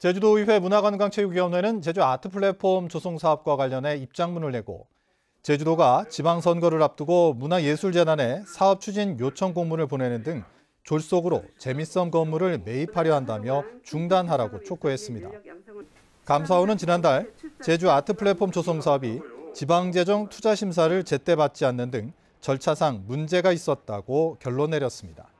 제주도의회 문화관광체육위원회는 제주 아트 플랫폼 조성 사업과 관련해 입장문을 내고 제주도가 지방선거를 앞두고 문화예술재단에 사업 추진 요청 공문을 보내는 등 졸속으로 재미썸 건물을 매입하려 한다며 중단하라고 촉구했습니다. 감사원은 지난달 제주 아트 플랫폼 조성 사업이 지방재정 투자 심사를 제때 받지 않는 등 절차상 문제가 있었다고 결론 내렸습니다.